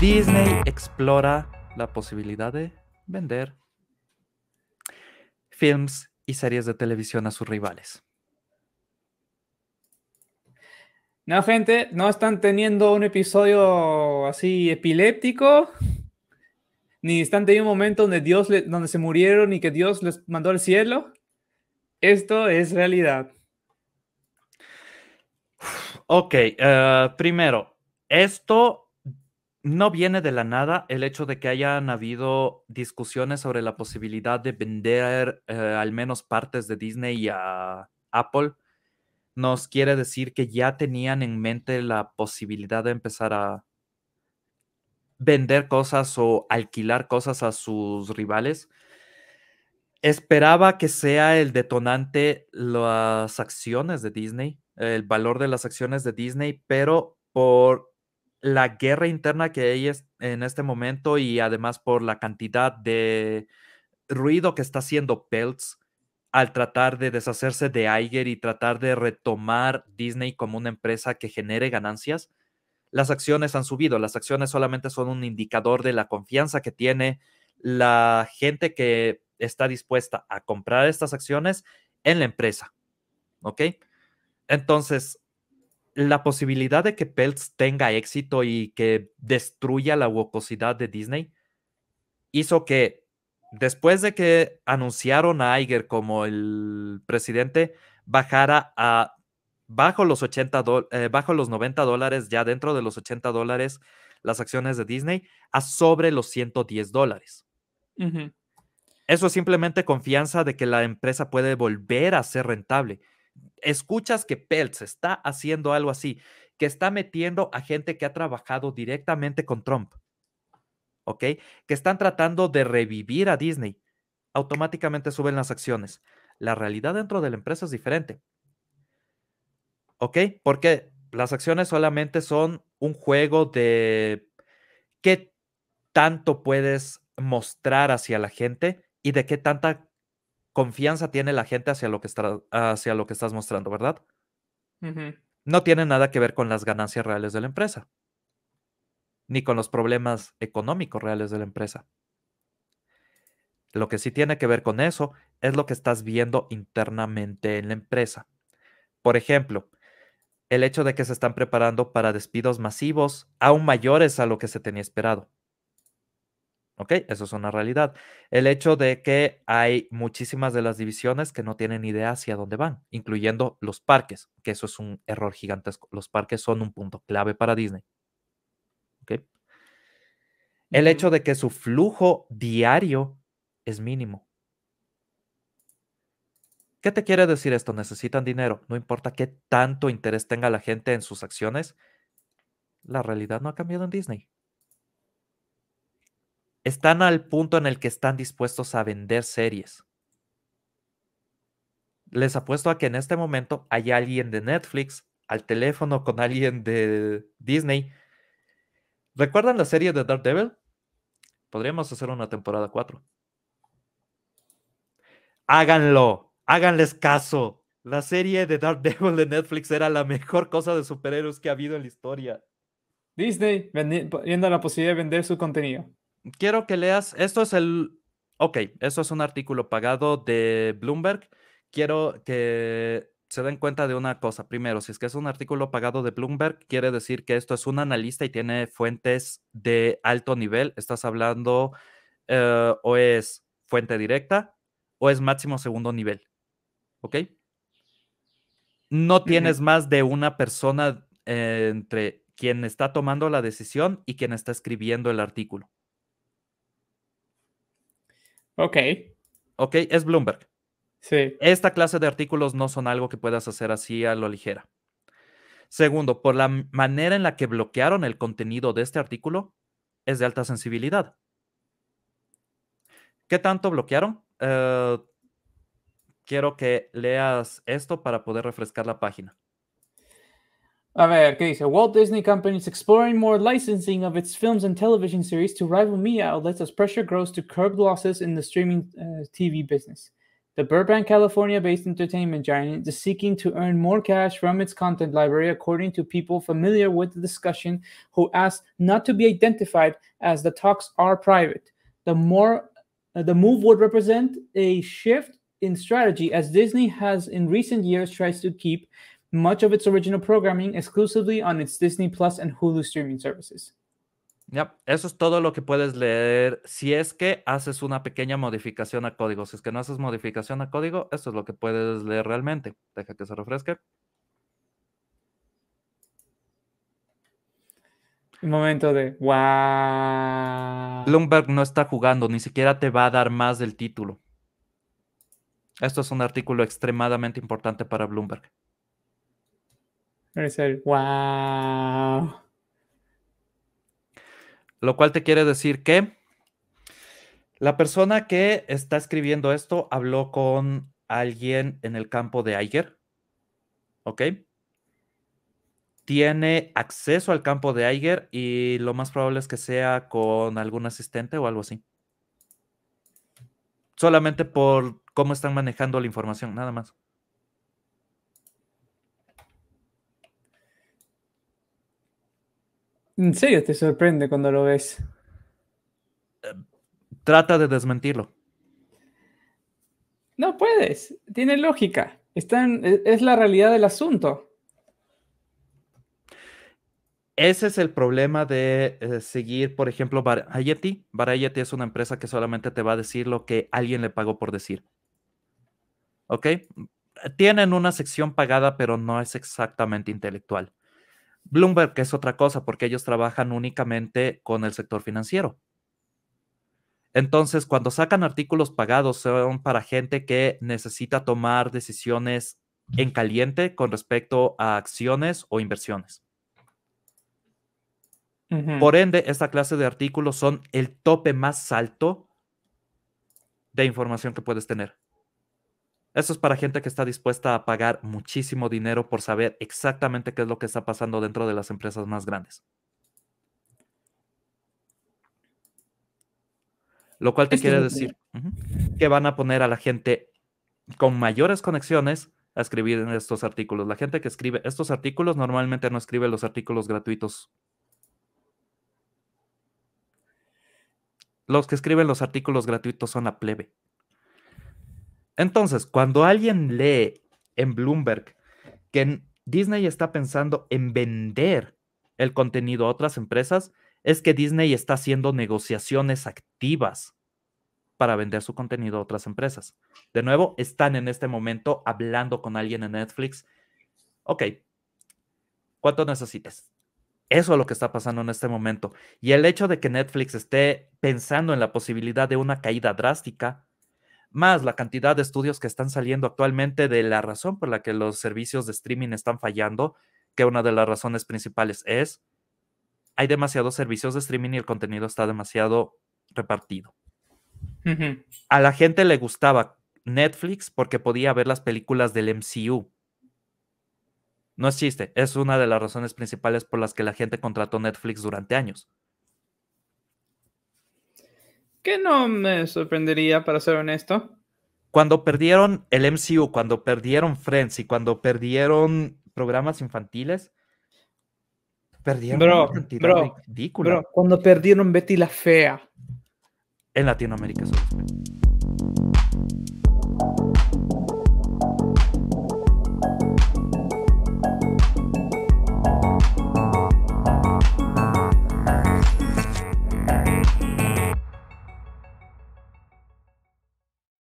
Disney explora la posibilidad de vender films y series de televisión a sus rivales. No, gente, no están teniendo un episodio así epiléptico, ni están teniendo un momento donde Dios donde se murieron y que Dios les mandó al cielo. Esto es realidad. Ok, eh, primero, esto no viene de la nada el hecho de que hayan habido discusiones sobre la posibilidad de vender eh, al menos partes de Disney a Apple. Nos quiere decir que ya tenían en mente la posibilidad de empezar a vender cosas o alquilar cosas a sus rivales esperaba que sea el detonante las acciones de Disney, el valor de las acciones de Disney, pero por la guerra interna que hay en este momento y además por la cantidad de ruido que está haciendo Peltz al tratar de deshacerse de Iger y tratar de retomar Disney como una empresa que genere ganancias, las acciones han subido. Las acciones solamente son un indicador de la confianza que tiene la gente que está dispuesta a comprar estas acciones en la empresa. ¿Ok? Entonces, la posibilidad de que Peltz tenga éxito y que destruya la huecosidad de Disney hizo que después de que anunciaron a Iger como el presidente, bajara a bajo los, 80 eh, bajo los 90 dólares, ya dentro de los 80 dólares, las acciones de Disney, a sobre los 110 dólares. Eso es simplemente confianza de que la empresa puede volver a ser rentable. Escuchas que Peltz está haciendo algo así, que está metiendo a gente que ha trabajado directamente con Trump, ¿ok? Que están tratando de revivir a Disney. Automáticamente suben las acciones. La realidad dentro de la empresa es diferente. ¿Ok? Porque las acciones solamente son un juego de qué tanto puedes mostrar hacia la gente y de qué tanta confianza tiene la gente hacia lo que, hacia lo que estás mostrando, ¿verdad? No tiene nada que ver con las ganancias reales de la empresa, ni con los problemas económicos reales de la empresa. Lo que sí tiene que ver con eso es lo que estás viendo internamente en la empresa. Por ejemplo, el hecho de que se están preparando para despidos masivos aún mayores a lo que se tenía esperado. ¿Ok? Eso es una realidad. El hecho de que hay muchísimas de las divisiones que no tienen idea hacia dónde van, incluyendo los parques, que eso es un error gigantesco. Los parques son un punto clave para Disney. ¿Ok? El hecho de que su flujo diario es mínimo. ¿Qué te quiere decir esto? Necesitan dinero. No importa qué tanto interés tenga la gente en sus acciones, la realidad no ha cambiado en Disney están al punto en el que están dispuestos a vender series. Les apuesto a que en este momento hay alguien de Netflix al teléfono con alguien de Disney. ¿Recuerdan la serie de Devil? Podríamos hacer una temporada 4. Háganlo, háganles caso. La serie de Devil de Netflix era la mejor cosa de superhéroes que ha habido en la historia. Disney viendo la posibilidad de vender su contenido quiero que leas, esto es el, ok, esto es un artículo pagado de Bloomberg. Quiero que se den cuenta de una cosa. Primero, si es que es un artículo pagado de Bloomberg, quiere decir que esto es un analista y tiene fuentes de alto nivel. Estás hablando eh, o es fuente directa o es máximo segundo nivel. ¿Ok? No tienes más de una persona eh, entre quien está tomando la decisión y quien está escribiendo el artículo. Ok. Ok, es Bloomberg. Sí. Esta clase de artículos no son algo que puedas hacer así a lo ligera. Segundo, por la manera en la que bloquearon el contenido de este artículo, es de alta sensibilidad. ¿Qué tanto bloquearon? Eh, quiero que leas esto para poder refrescar la página. A ver, ¿qué dice? Walt Disney Company is exploring more licensing of its films and television series to rival media outlets as pressure grows to curb losses in the streaming uh, TV business. The Burbank, California based entertainment giant is seeking to earn more cash from its content library, according to people familiar with the discussion who asked not to be identified as the talks are private. The, more, uh, the move would represent a shift in strategy as Disney has in recent years tries to keep much of its original programming exclusively on its Disney Plus and Hulu streaming services. Yep. Eso es todo lo que puedes leer si es que haces una pequeña modificación a código. Si es que no haces modificación a código, eso es lo que puedes leer realmente. Deja que se refresque. Un momento de wow. Bloomberg no está jugando, ni siquiera te va a dar más del título. Esto es un artículo extremadamente importante para Bloomberg wow. Lo cual te quiere decir que la persona que está escribiendo esto habló con alguien en el campo de Aiger. ¿Ok? Tiene acceso al campo de Aiger y lo más probable es que sea con algún asistente o algo así. Solamente por cómo están manejando la información, nada más. ¿En serio te sorprende cuando lo ves? Trata de desmentirlo. No puedes, tiene lógica. E, es la realidad del asunto. Ese es el problema de eh, seguir, por ejemplo, Variety. Variety es una empresa que solamente te va a decir lo que alguien le pagó por decir. ¿Ok? Tienen una sección pagada, pero no es exactamente intelectual. Bloomberg es otra cosa porque ellos trabajan únicamente con el sector financiero. Entonces, cuando sacan artículos pagados, son para gente que necesita tomar decisiones en caliente con respecto a acciones o inversiones. Por ende, esta clase de artículos son el tope más alto de información que puedes tener. Eso es para gente que está dispuesta a pagar muchísimo dinero por saber exactamente qué es lo que está pasando dentro de las empresas más grandes. Lo cual te quiere decir que van a poner a la gente con mayores conexiones a escribir en estos artículos. La gente que escribe estos artículos normalmente no escribe los artículos gratuitos. Los que escriben los artículos gratuitos son la plebe. Entonces, cuando alguien lee en Bloomberg que Disney está pensando en vender el contenido a otras empresas, es que Disney está haciendo negociaciones activas para vender su contenido a otras empresas. De nuevo, están en este momento hablando con alguien en Netflix. Ok, ¿cuánto necesites? Eso es lo que está pasando en este momento. Y el hecho de que Netflix esté pensando en la posibilidad de una caída drástica más la cantidad de estudios que están saliendo actualmente de la razón por la que los servicios de streaming están fallando, que una de las razones principales es, hay demasiados servicios de streaming y el contenido está demasiado repartido. A la gente le gustaba Netflix porque podía ver las películas del MCU. No es chiste, es una de las razones principales por las que la gente contrató Netflix durante años. ¿qué no me sorprendería, para ser honesto. Cuando perdieron el MCU, cuando perdieron Friends y cuando perdieron programas infantiles, perdieron cuando perdieron Betty la Fea. En Latinoamérica.